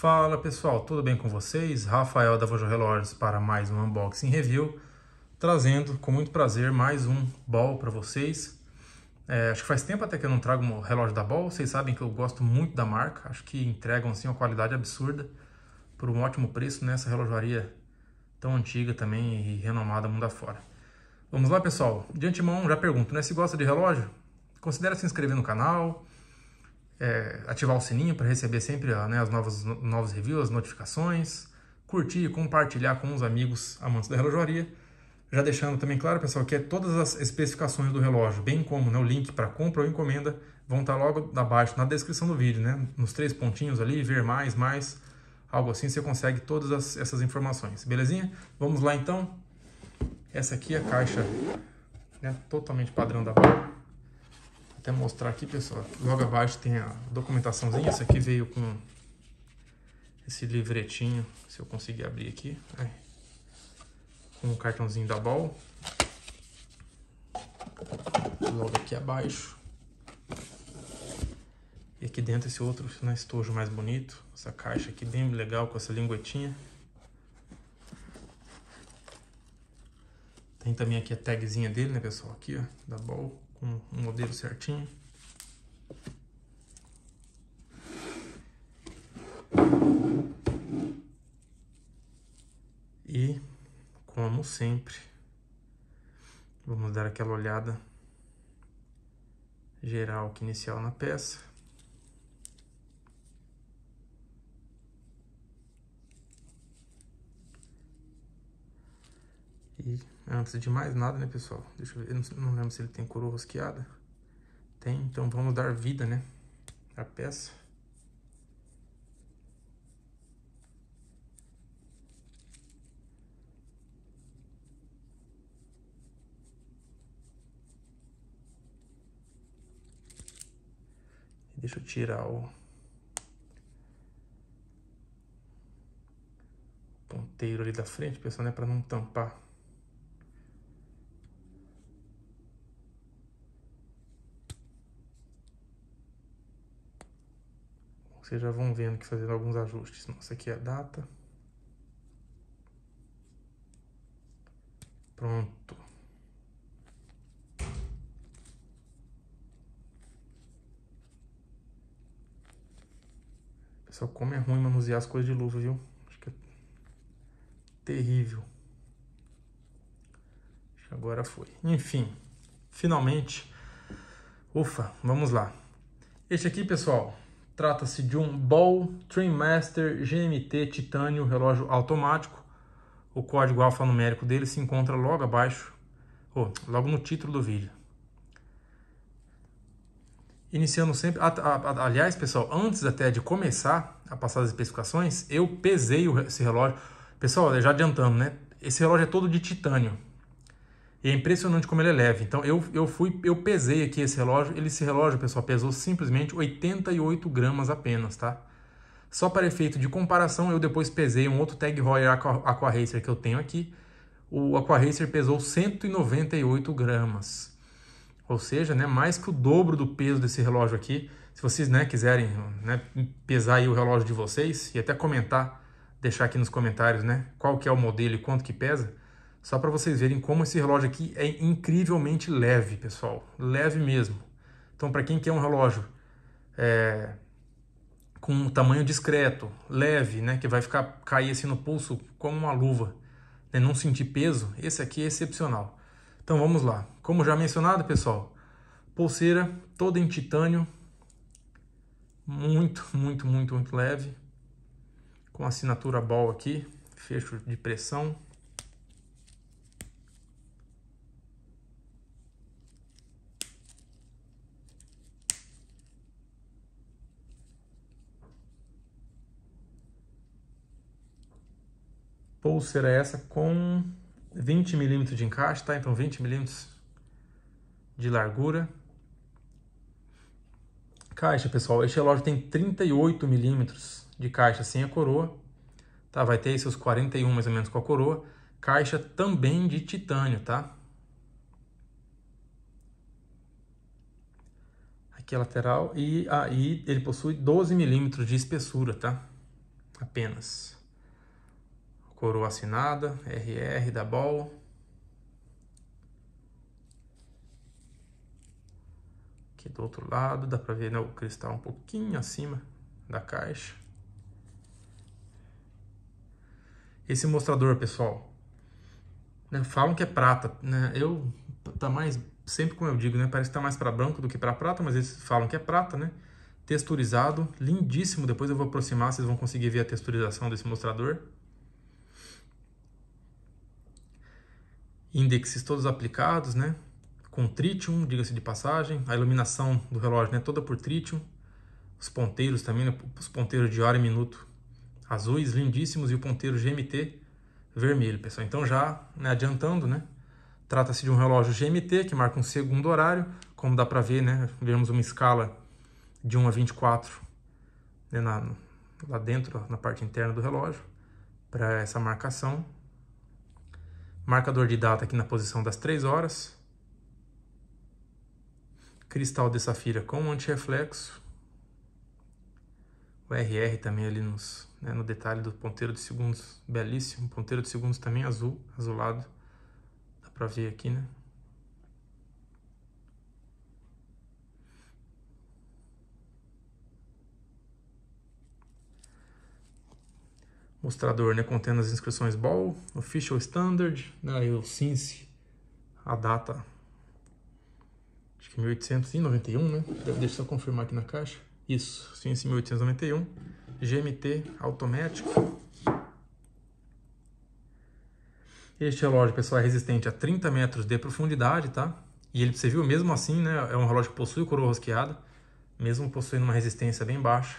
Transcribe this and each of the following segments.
Fala pessoal, tudo bem com vocês? Rafael da Vojo Relógios para mais um unboxing review, trazendo com muito prazer mais um Ball para vocês. É, acho que faz tempo até que eu não trago um relógio da Ball, vocês sabem que eu gosto muito da marca, acho que entregam assim uma qualidade absurda por um ótimo preço nessa relojaria tão antiga também e renomada mundo afora. Vamos lá pessoal, de antemão já pergunto, né, se gosta de relógio, considera se inscrever no canal, é, ativar o sininho para receber sempre ah, né, as novas novos reviews, as notificações, curtir e compartilhar com os amigos amantes da relojaria. Já deixando também claro, pessoal, que é todas as especificações do relógio, bem como né, o link para compra ou encomenda, vão estar tá logo abaixo na descrição do vídeo, né? Nos três pontinhos ali, ver mais, mais, algo assim, você consegue todas as, essas informações, belezinha? Vamos lá então. Essa aqui é a caixa né, totalmente padrão da barra até mostrar aqui, pessoal. Logo abaixo tem a documentaçãozinha. Esse aqui veio com esse livretinho, se eu conseguir abrir aqui. Com o cartãozinho da Ball Logo aqui abaixo. E aqui dentro esse outro né, estojo mais bonito. Essa caixa aqui bem legal com essa linguetinha. Tem também aqui a tagzinha dele, né, pessoal? Aqui, ó, da Ball, com um modelo certinho. E, como sempre, vamos dar aquela olhada geral que inicial na peça. E antes de mais nada, né, pessoal? Deixa eu ver, eu não, não lembro se ele tem coroa rosqueada. Tem, então vamos dar vida, né? A peça. Deixa eu tirar o ponteiro ali da frente, pessoal, né, para não tampar Vocês já vão vendo que fazendo alguns ajustes. Nossa, aqui é a data. Pronto. Pessoal, como é ruim manusear as coisas de luva, viu? Acho que é terrível. Acho que agora foi. Enfim, finalmente. Ufa, vamos lá. Este aqui, pessoal, Trata-se de um Ball Trainmaster GMT Titânio relógio automático. O código alfanumérico dele se encontra logo abaixo, ou logo no título do vídeo. Iniciando sempre, a, a, aliás, pessoal, antes até de começar a passar as especificações, eu pesei esse relógio. Pessoal, já adiantando, né? Esse relógio é todo de titânio. E é impressionante como ele é leve. Então eu, eu fui, eu pesei aqui esse relógio. Ele, esse relógio, pessoal, pesou simplesmente 88 gramas apenas, tá? Só para efeito de comparação, eu depois pesei um outro Tag Heuer Aqua, Racer que eu tenho aqui. O Aqua Racer pesou 198 gramas. Ou seja, né, mais que o dobro do peso desse relógio aqui. Se vocês né, quiserem né, pesar o relógio de vocês e até comentar, deixar aqui nos comentários né, qual que é o modelo e quanto que pesa, só para vocês verem como esse relógio aqui é incrivelmente leve, pessoal. Leve mesmo. Então, para quem quer um relógio é, com um tamanho discreto, leve, né, que vai ficar cair assim no pulso como uma luva, né, não sentir peso, esse aqui é excepcional. Então, vamos lá. Como já mencionado, pessoal, pulseira toda em titânio, muito, muito, muito, muito leve, com assinatura ball aqui, fecho de pressão. pulseira é essa com 20 milímetros de encaixe, tá? Então 20 milímetros de largura. Caixa, pessoal, este relógio tem 38 milímetros de caixa sem a coroa, tá? Vai ter seus 41 mais ou menos com a coroa. Caixa também de titânio, tá? Aqui a é lateral e aí ele possui 12 milímetros de espessura, tá? Apenas coroa assinada, RR da Ball. Aqui do outro lado, dá para ver né, o cristal um pouquinho acima da caixa. Esse mostrador, pessoal, né, falam que é prata, né? Eu tá mais sempre como eu digo, né? Parece que tá mais para branco do que para prata, mas eles falam que é prata, né? Texturizado, lindíssimo. Depois eu vou aproximar, vocês vão conseguir ver a texturização desse mostrador. Índices todos aplicados, né? Com tritium, diga-se de passagem, a iluminação do relógio é né? toda por tritium, os ponteiros também, né? os ponteiros de hora e minuto azuis, lindíssimos, e o ponteiro GMT vermelho, pessoal. Então já né, adiantando, né? Trata-se de um relógio GMT que marca um segundo horário, como dá para ver, né? Vemos uma escala de 1 a 24 né, na, lá dentro, na parte interna do relógio, para essa marcação Marcador de data aqui na posição das 3 horas. Cristal de safira com anti-reflexo. O RR também ali nos, né, no detalhe do ponteiro de segundos, belíssimo. Ponteiro de segundos também azul, azulado. Dá pra ver aqui, né? mostrador né, contendo as inscrições Ball, Official Standard, né, e o Since, a data, acho que 1891, né? Deixa eu confirmar aqui na caixa. Isso, Since 1891, GMT automático Este relógio, pessoal, é resistente a 30 metros de profundidade, tá? E ele, você viu, mesmo assim, né, é um relógio que possui coroa rosqueada, mesmo possuindo uma resistência bem baixa,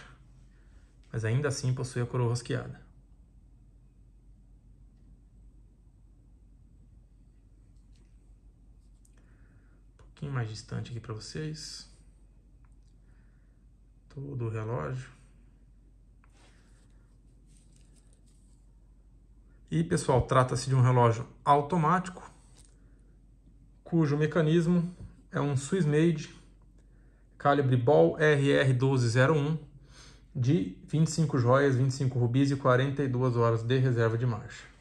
mas ainda assim possui a coroa rosqueada. pouquinho mais distante aqui para vocês. Todo o relógio. E, pessoal, trata-se de um relógio automático, cujo mecanismo é um Swiss Made calibre Ball RR1201 de 25 joias, 25 rubis e 42 horas de reserva de marcha.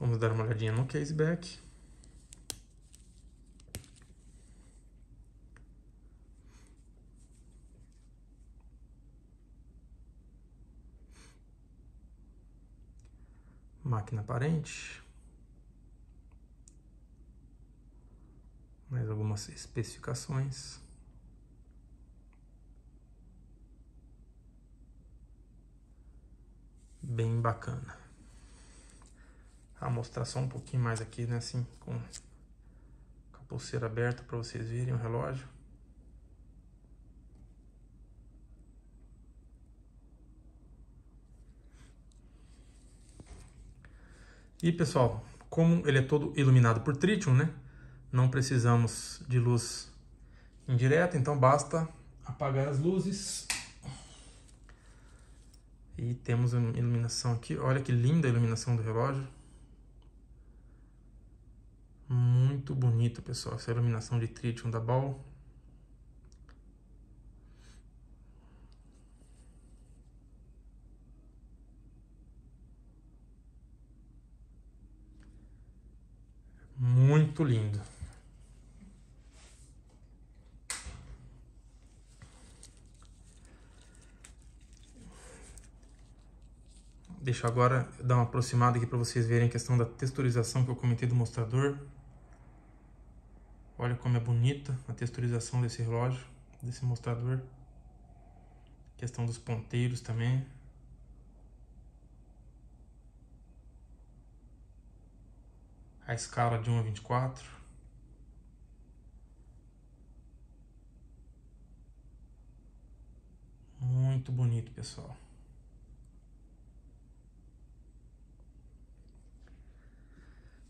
Vamos dar uma olhadinha no caseback. Máquina parente. Mais algumas especificações. Bem bacana a mostrar só um pouquinho mais aqui, né? Assim, com a pulseira aberta para vocês verem o relógio. E pessoal, como ele é todo iluminado por tritium, né? Não precisamos de luz indireta, então basta apagar as luzes. E temos a iluminação aqui. Olha que linda a iluminação do relógio. Muito bonito, pessoal, essa iluminação de tritium da Ball. Muito lindo. Deixa agora dar uma aproximada aqui para vocês verem a questão da texturização que eu comentei do mostrador. Olha como é bonita a texturização desse relógio, desse mostrador. Questão dos ponteiros também. A escala de 1 a 24. Muito bonito, pessoal.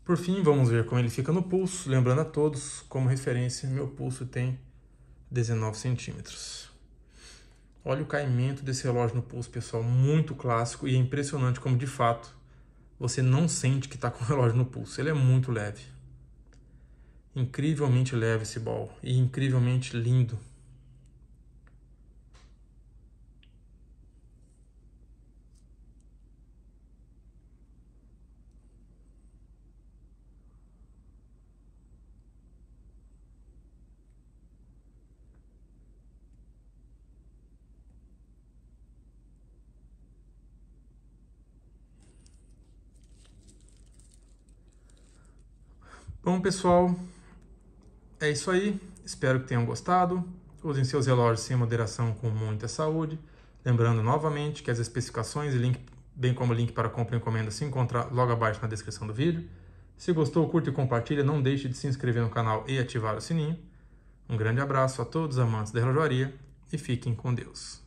Por fim, vamos ver como ele fica no pulso. Lembrando a todos, como referência, meu pulso tem 19 centímetros. Olha o caimento desse relógio no pulso, pessoal, muito clássico e é impressionante como de fato você não sente que está com o relógio no pulso. Ele é muito leve. Incrivelmente leve esse ball e incrivelmente lindo. Bom, pessoal, é isso aí. Espero que tenham gostado. Usem seus relógios sem moderação com muita saúde. Lembrando novamente que as especificações e link, bem como o link para compra e encomenda, se encontra logo abaixo na descrição do vídeo. Se gostou, curta e compartilha. Não deixe de se inscrever no canal e ativar o sininho. Um grande abraço a todos os amantes da relojaria e fiquem com Deus.